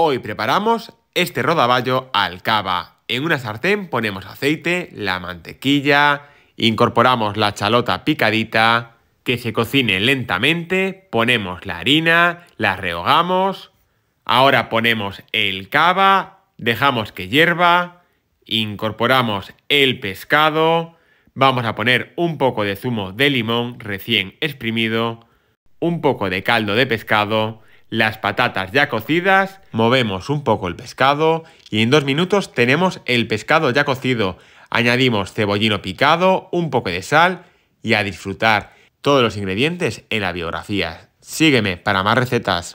Hoy preparamos este rodaballo al cava. En una sartén ponemos aceite, la mantequilla, incorporamos la chalota picadita, que se cocine lentamente, ponemos la harina, la rehogamos, ahora ponemos el cava, dejamos que hierva, incorporamos el pescado, vamos a poner un poco de zumo de limón recién exprimido, un poco de caldo de pescado, las patatas ya cocidas, movemos un poco el pescado y en dos minutos tenemos el pescado ya cocido. Añadimos cebollino picado, un poco de sal y a disfrutar todos los ingredientes en la biografía. Sígueme para más recetas.